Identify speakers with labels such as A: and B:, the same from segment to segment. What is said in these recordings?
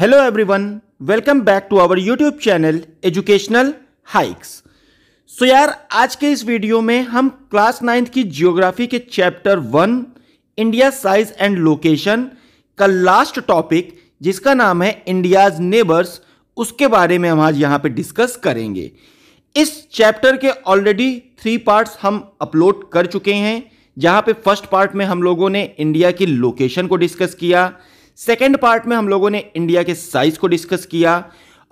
A: hello everyone welcome back to our YouTube channel educational hikes so यार आज के इस वीडियो में हम क्लास नाइन्थ की जियोग्राफी के chapter one India size and location का लास्ट टॉपिक जिसका नाम है इंडियाज नेबर्स उसके बारे में हम आज यहाँ पे डिस्कस करेंगे इस चैप्टर के ऑलरेडी थ्री पार्ट्स हम अपलोड कर चुके हैं जहाँ पे फर्स्ट पार्ट में हम लोगों ने इंडिया की लोकेशन को डिस्कस किया सेकेंड पार्ट में हम लोगों ने इंडिया के साइज को डिस्कस किया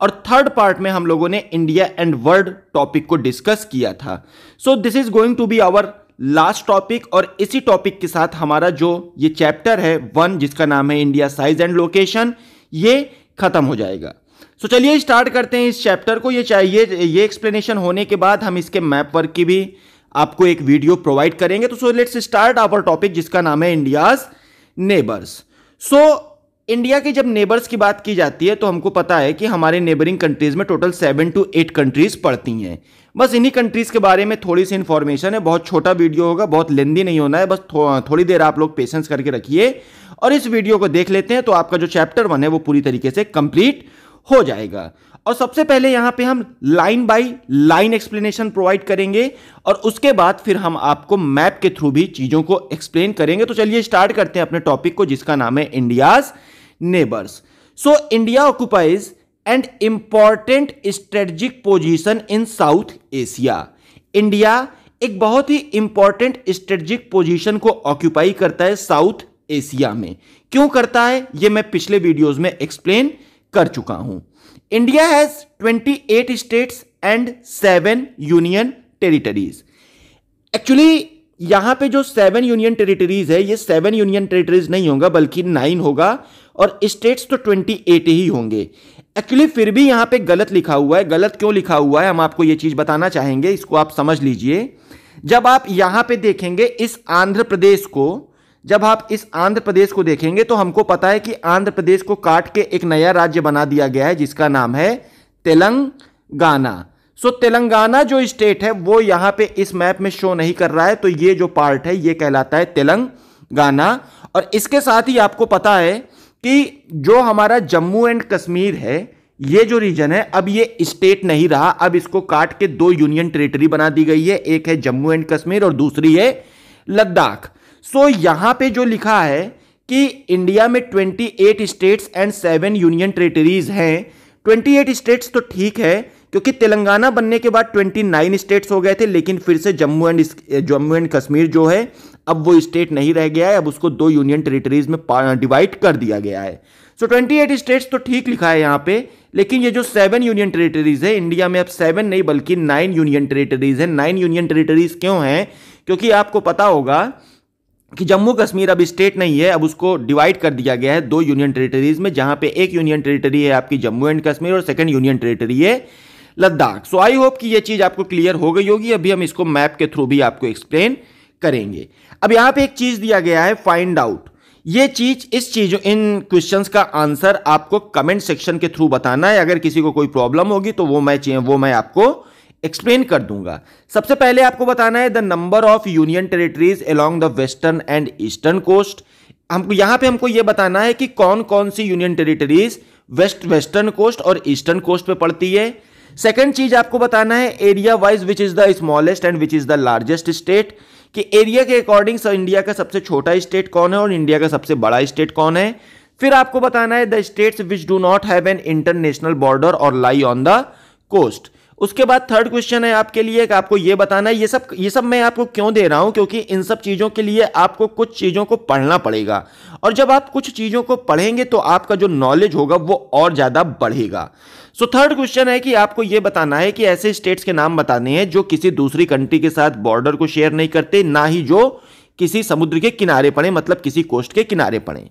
A: और थर्ड पार्ट में हम लोगों ने इंडिया एंड वर्ल्ड टॉपिक को डिस्कस किया था so this is going to be our last topic और इसी टॉपिक के साथ हमारा जो ये चैप्टर है वन जिसका नाम है इंडिया साइज एंड लोकेशन ये खत्म हो जाएगा सो so, चलिए स्टार्ट करते हैं इस चैप्टर को ये चाहिए ये एक्सप्लेनेशन होने के बाद हम इसके मैप वर्क की भी आपको एक वीडियो प्रोवाइड करेंगे तो so let's start our topic जिसका नाम है इंडियाज नेबर्स सो इंडिया के जब नेबर्स की बात की जाती है तो हमको पता है कि हमारे नेबरिंग कंट्रीज में total seven to eight countries पड़ती हैं बस इन्हीं कंट्रीज के बारे में थोड़ी सी इन्फॉर्मेशन है बहुत छोटा वीडियो होगा बहुत लेंदी नहीं होना है बस थो, थोड़ी देर आप लोग पेशेंस करके रखिए और इस वीडियो को देख लेते हैं तो आपका जो चैप्टर वन है वो पूरी तरीके से कंप्लीट हो जाएगा और सबसे पहले यहां पे हम line by line explanation provide करेंगे और उसके बाद फिर हम आपको मैप के थ्रू भी चीजों को एक्सप्लेन करेंगे तो चलिए स्टार्ट करते हैं अपने टॉपिक को जिसका नाम है India's neighbours so India occupies and important strategic position in South Asia India एक बहुत ही इंपॉर्टेंट स्ट्रेटजिक पोजिशन को ऑक्यूपाई करता है साउथ एशिया में क्यों करता है यह मैं पिछले वीडियोस में एक्सप्लेन कर चुका हूं has twenty 28 states and seven union territories actually यहां पे जो सेवन यूनियन टेरिटरीज है ये सेवन यूनियन टेरिटरीज नहीं होगा बल्कि नाइन होगा और स्टेट्स तो ट्वेंटी एट ही होंगे एक्चुअली फिर भी यहां पे गलत लिखा हुआ है गलत क्यों लिखा हुआ है हम आपको ये चीज़ बताना चाहेंगे इसको आप समझ लीजिए जब आप यहां पे देखेंगे इस आंध्र प्रदेश को जब आप इस आंध्र प्रदेश को देखेंगे तो हमको पता है कि आंध्र प्रदेश को काट के एक नया राज्य बना दिया गया है जिसका नाम है तेलंगाना सो तेलंगाना जो स्टेट है वो यहां पे इस मैप में शो नहीं कर रहा है तो ये जो पार्ट है ये कहलाता है तेलंगाना और इसके साथ ही आपको पता है कि जो हमारा जम्मू एंड कश्मीर है ये जो रीजन है अब ये स्टेट नहीं रहा अब इसको काट के दो यूनियन टेरिटरी बना दी गई है एक है जम्मू एंड कश्मीर और दूसरी है लद्दाख सो so, यहां पे जो लिखा है कि इंडिया में 28 states and seven union territories हैं 28 स्टेट्स तो ठीक है क्योंकि तेलंगाना बनने के बाद 29 स्टेट्स हो गए थे लेकिन फिर से जम्मू एंड जम्मू एंड कश्मीर जो है अब वो स्टेट नहीं रह गया है अब उसको दो यूनियन टेरिटरीज में डिवाइड कर दिया गया है सो so, 28 स्टेट्स तो ठीक लिखा है यहाँ पे लेकिन ये जो सेवन यूनियन टेरिटरीज है इंडिया में अब सेवन नहीं बल्कि नाइन यूनियन टेरिटरीज है नाइन यूनियन टेरिटरीज क्यों हैं क्योंकि आपको पता होगा कि जम्मू कश्मीर अब स्टेट नहीं है अब उसको डिवाइड कर दिया गया है दो यूनियन टेरिटरीज में जहां पे एक यूनियन टेरिटरी है आपकी जम्मू एंड कश्मीर और सेकंड यूनियन टेरिटरी है लद्दाख सो आई होप कि ये चीज़ आपको क्लियर हो गई होगी अभी हम इसको मैप के थ्रू भी आपको एक्सप्लेन करेंगे अब यहां पर एक चीज़ दिया गया है फाइंड आउट ये चीज इस चीज इन क्वेश्चंस का आंसर आपको कमेंट सेक्शन के थ्रू बताना है अगर किसी को कोई प्रॉब्लम होगी तो वो मैं वो मैं आपको एक्सप्लेन कर दूंगा सबसे पहले आपको बताना है the number of union territories along the western and eastern coast हमको यहां पे हमको यह बताना है कि कौन कौन सी union territories west western coast और ईस्टर्न कोस्ट पे पड़ती है सेकंड चीज आपको बताना है area wise which is the smallest and which is the largest state कि एरिया के अकॉर्डिंग इंडिया का सबसे छोटा स्टेट कौन है और इंडिया का सबसे बड़ा स्टेट कौन है फिर आपको बताना है the states which do not have an international border और लाई ऑन द कोस्ट उसके बाद थर्ड क्वेश्चन है आपके लिए कि आपको ये बताना है ये सब ये सब मैं आपको क्यों दे रहा हूं क्योंकि इन सब चीज़ों के लिए आपको कुछ चीज़ों को पढ़ना पड़ेगा और जब आप कुछ चीज़ों को पढ़ेंगे तो आपका जो नॉलेज होगा वो और ज़्यादा बढ़ेगा सो थर्ड क्वेश्चन है कि आपको ये बताना है कि ऐसे स्टेट्स के नाम बताने हैं जो किसी दूसरी कंट्री के साथ बॉर्डर को शेयर नहीं करते ना ही जो किसी समुद्र के किनारे पड़े मतलब किसी कोस्ट के किनारे पड़े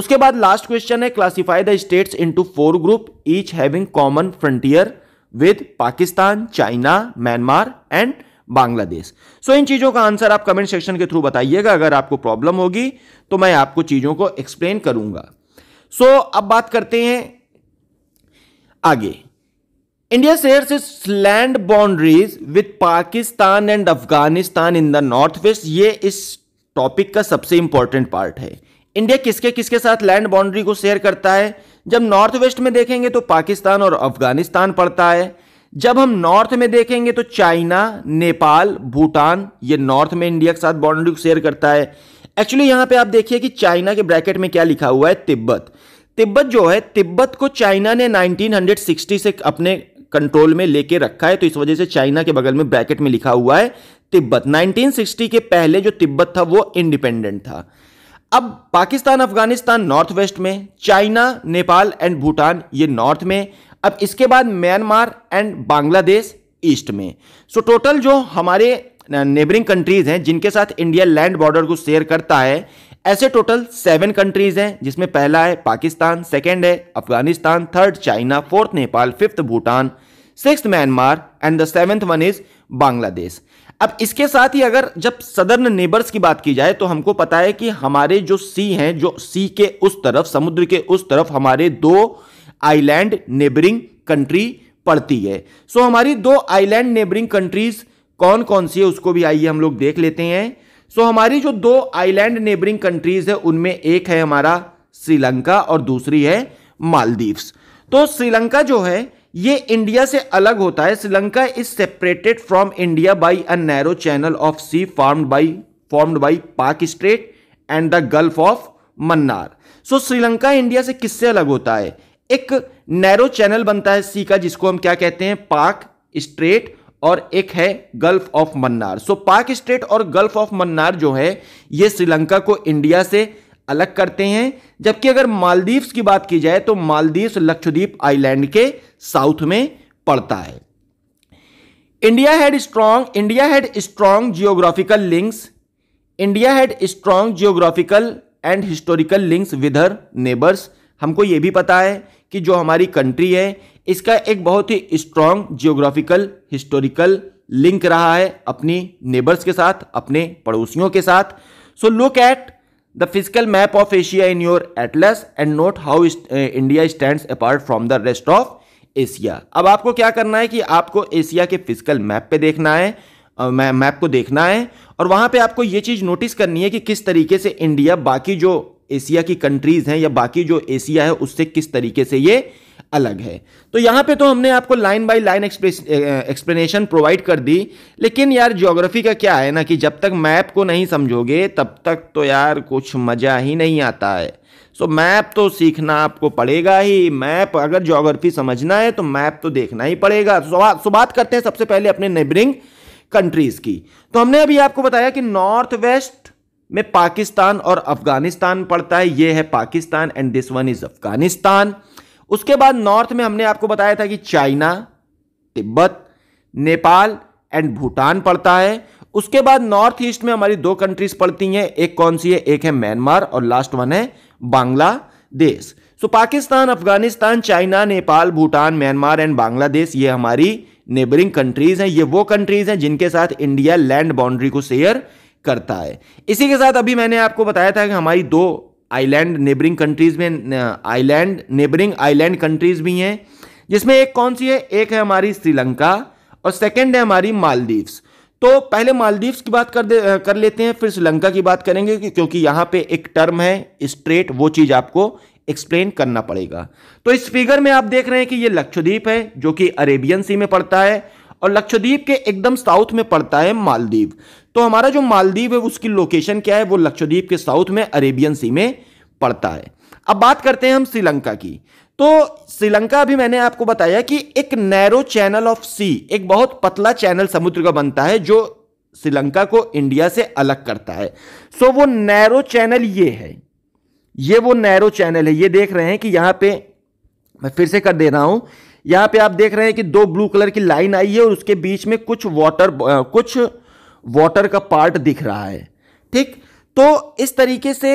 A: उसके बाद लास्ट क्वेश्चन है classify the states into four group each having common frontier with Pakistan China Myanmar and Bangladesh so इन चीज़ों का आंसर आप कमेंट सेक्शन के थ्रू बताइएगा अगर आपको प्रॉब्लम होगी तो मैं आपको चीज़ों को एक्सप्लेन करूंगा सो so, अब बात करते हैं आगे India share land boundaries with Pakistan and Afghanistan in the north west ये इस टॉपिक का सबसे इंपॉर्टेंट पार्ट है इंडिया किसके किसके साथ लैंड बाउंड्री को शेयर करता है जब नॉर्थ वेस्ट में देखेंगे तो पाकिस्तान और अफगानिस्तान पड़ता है जब हम नॉर्थ में देखेंगे तो चाइना नेपाल भूटान ये नॉर्थ में इंडिया के साथ बाउंड्री शेयर करता है एक्चुअली यहां पे आप देखिए कि चाइना के ब्रैकेट में क्या लिखा हुआ है तिब्बत तिब्बत जो है तिब्बत को चाइना ने 1960 से अपने कंट्रोल में लेके रखा है तो इस वजह से चाइना के बगल में ब्रैकेट में लिखा हुआ है तिब्बत 1960 के पहले जो तिब्बत था वो इंडिपेंडेंट था अब पाकिस्तान अफगानिस्तान नॉर्थ वेस्ट में चाइना नेपाल एंड भूटान ये नॉर्थ में अब इसके बाद म्यांमार एंड बांग्लादेश ईस्ट में सो so, टोटल जो हमारे नेबरिंग कंट्रीज हैं जिनके साथ इंडिया लैंड बॉर्डर को शेयर करता है ऐसे टोटल सेवन कंट्रीज हैं जिसमें पहला है पाकिस्तान सेकेंड है Afghanistan third China fourth Nepal fifth Bhutan six Myanmar and the seventh one is Bangladesh अब इसके साथ ही अगर जब सदर्न नेबर्स की बात की जाए तो हमको पता है कि हमारे जो सी हैं जो सी के उस तरफ समुद्र के उस तरफ हमारे दो आइलैंड नेबरिंग कंट्री पड़ती है सो so, हमारी दो आइलैंड नेबरिंग कंट्रीज कौन कौन सी है उसको भी आइए हम लोग देख लेते हैं सो so, हमारी जो दो आइलैंड नेबरिंग कंट्रीज है उनमें एक है हमारा श्रीलंका और दूसरी है मालदीव्स तो श्रीलंका जो है ये इंडिया से अलग होता है Sri Lanka is separated from India by a narrow channel of sea formed by formed by Palk strait and the gulf of Mannar so Sri Lanka India से किससे अलग होता है एक नैरो चैनल बनता है सी का जिसको हम क्या कहते हैं पाक स्ट्रेट और एक है गल्फ ऑफ मन्नार सो पाक स्ट्रेट और गल्फ ऑफ मन्नार जो है ये श्रीलंका को इंडिया से अलग करते हैं जबकि अगर मालदीव्स की बात की जाए तो मालदीव्स लक्षद्वीप आइलैंड के साउथ में पड़ता है India had strong India had strong geographical links India had strong geographical and historical links with their neighbours हमको ये भी पता है कि जो हमारी कंट्री है इसका एक बहुत ही स्ट्रॉन्ग जियोग्राफिकल हिस्टोरिकल लिंक रहा है अपनी नेबर्स के साथ अपने पड़ोसियों के साथ so look at the physical map of Asia in your atlas and note how India stand apart from the rest of Asia अब आपको क्या करना है कि आपको एशिया के फिजिकल मैप पे देखना है मैप को देखना है और वहां पे आपको ये चीज नोटिस करनी है कि किस तरीके से इंडिया बाकी जो एशिया की कंट्रीज हैं या बाकी जो एशिया है उससे किस तरीके से ये अलग है तो यहां पे तो हमने आपको line by line explanation provide कर दी लेकिन यार ज्योग्राफी का क्या है ना कि जब तक मैप को नहीं समझोगे तब तक तो यार कुछ मज़ा ही नहीं आता है सो मैप तो सीखना आपको पड़ेगा ही मैप अगर ज्योग्राफी समझना है तो मैप तो देखना ही पड़ेगा सो बात करते हैं सबसे पहले अपने नेबरिंग कंट्रीज़ की तो हमने अभी आपको बताया कि नॉर्थ वेस्ट में पाकिस्तान और अफगानिस्तान पड़ता है ये है Pakistan and this one is Afghanistan उसके बाद नॉर्थ में हमने आपको बताया था कि China Tibet Nepal and Bhutan पड़ता है उसके बाद नॉर्थ ईस्ट में हमारी दो कंट्रीज पड़ती हैं एक कौन सी है एक है म्यांमार और लास्ट वन है Bangladesh so so, Pakistan Afghanistan China Nepal Bhutan Myanmar and Bangladesh ये हमारी नेबरिंग कंट्रीज हैं ये वो कंट्रीज हैं जिनके साथ इंडिया लैंड बाउंड्री को शेयर करता है इसी के साथ अभी मैंने आपको बताया था कि हमारी दो आइलैंड नेबरिंग कंट्रीज में आइलैंड नेबरिंग आइलैंड कंट्रीज भी हैं जिसमें एक कौन सी है एक है हमारी श्रीलंका और सेकेंड है हमारी मालदीव्स तो पहले मालदीव्स की बात कर दे कर लेते हैं फिर श्रीलंका की बात करेंगे क्योंकि यहाँ पे एक टर्म है स्ट्रेट वो चीज़ आपको एक्सप्लेन करना पड़ेगा तो इस फिगर में आप देख रहे हैं कि ये लक्षद्वीप है जो कि अरेबियन सी में पड़ता है और लक्षद्वीप के एकदम साउथ में पड़ता है मालदीव तो हमारा जो मालदीव है उसकी लोकेशन क्या है वो लक्षद्वीप के साउथ में अरेबियन सी में पड़ता है अब बात करते हैं हम श्रीलंका की तो श्रीलंका भी मैंने आपको बताया कि एक नैरो चैनल ऑफ सी एक बहुत पतला चैनल समुद्र का बनता है जो श्रीलंका को इंडिया से अलग करता है सो वो नैरो चैनल ये है ये वो नैरो चैनल है ये देख रहे हैं कि यहां पे मैं फिर से कर दे रहा हूं यहां पे आप देख रहे हैं कि दो ब्लू कलर की लाइन आई है और उसके बीच में कुछ वाटर कुछ वाटर का पार्ट दिख रहा है ठीक तो इस तरीके से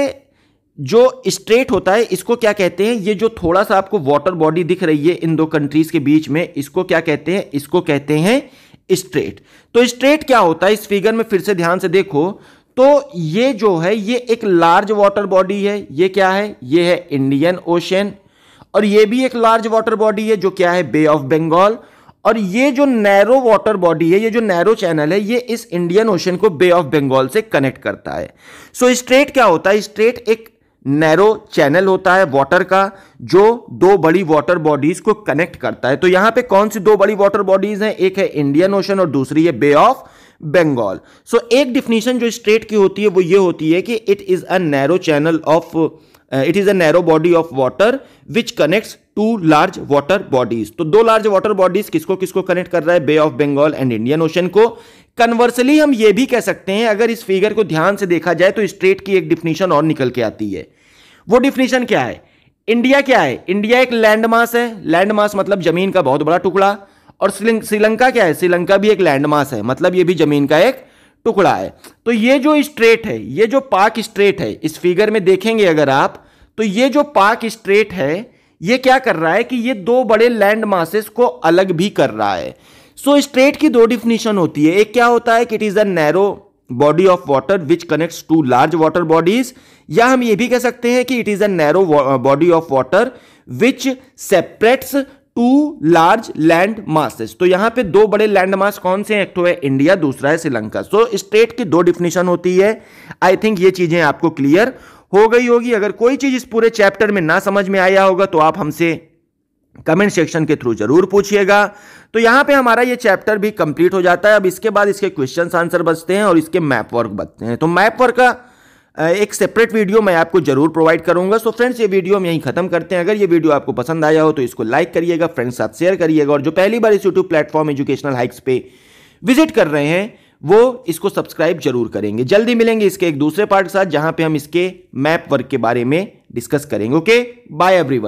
A: जो स्ट्रेट होता है इसको क्या कहते हैं ये जो थोड़ा सा आपको वाटर बॉडी दिख रही है इन दो कंट्रीज के बीच में इसको क्या कहते हैं इसको कहते हैं स्ट्रेट तो स्ट्रेट क्या होता है इस फिगर में फिर से ध्यान से देखो तो ये जो है ये एक लार्ज वाटर बॉडी है ये क्या है ये है इंडियन ओशन और ये भी एक लार्ज वाटर बॉडी है जो क्या है बे ऑफ बंगाल और ये जो नैरो वाटर बॉडी है ये जो नैरो चैनल है ये इस इंडियन ओशन को बे ऑफ बंगाल से कनेक्ट करता है सो so, स्ट्रेट क्या होता है स्ट्रेट एक नैरो चैनल होता है वाटर का जो दो बड़ी वाटर बॉडीज को कनेक्ट करता है तो यहां पे कौन सी दो बड़ी वाटर बॉडीज हैं एक है इंडियन ओशन और दूसरी है बे ऑफ बंगाल सो एक डिफिनीशन जो स्ट्रेट की होती है वो ये होती है कि it is a narrow channel of it is a narrow body of water which connects two large water bodies तो दो लार्ज वाटर बॉडीज किसको किसको कनेक्ट कर रहा है bay of Bengal and Indian ocean को कन्वर्सली हम ये भी कह सकते हैं अगर इस फिगर को ध्यान से देखा जाए तो स्ट्रेट की एक डिफिनीशन और निकल के आती है वो डिफिनीशन क्या है इंडिया क्या है इंडिया एक लैंड मास है लैंड मास मतलब जमीन का बहुत बड़ा टुकड़ा और श्रीलंका क्या है श्रीलंका भी एक लैंड मास है मतलब ये भी जमीन का एक टुकड़ा है तो ये जो स्ट्रेट है ये जो पाक स्ट्रेट है इस फिगर में देखेंगे अगर आप तो ये जो पाक स्ट्रेट है ये क्या कर रहा है कि ये दो बड़े लैंड मासेस को अलग भी कर रहा है सो so, स्ट्रेट की दो डिफिनीशन होती है एक क्या होता है कि it is a narrow body of water which connects two large water bodies या हम ये भी कह सकते हैं कि it is a narrow body of water which separates two large land masses तो यहां पे दो बड़े लैंड मास कौन से हैं एक तो है इंडिया दूसरा है श्रीलंका सो स्टेट की दो डिफिनेशन होती है आई थिंक ये चीजें आपको क्लियर हो गई होगी अगर कोई चीज इस पूरे चैप्टर में ना समझ में आया होगा तो आप हमसे कमेंट सेक्शन के थ्रू जरूर पूछिएगा तो यहां पे हमारा ये चैप्टर भी कंप्लीट हो जाता है अब इसके बाद इसके क्वेश्चन आंसर बचते हैं और इसके मैप वर्क बचते हैं तो मैप वर्क का एक सेपरेट वीडियो मैं आपको जरूर प्रोवाइड करूंगा सो फ्रेंड्स ये वीडियो हम यहीं खत्म करते हैं अगर ये वीडियो आपको पसंद आया हो तो इसको लाइक करिएगा फ्रेंड्स साथ शेयर करिएगा और जो पहली बार इस यूट्यूब प्लेटफॉर्म एजुकेशनल हाइक्स पे विजिट कर रहे हैं वो इसको सब्सक्राइब जरूर करेंगे जल्दी मिलेंगे इसके एक दूसरे पार्ट के साथ जहां पे हम इसके मैप वर्क के बारे में डिस्कस करेंगे ओके बाय एवरीवन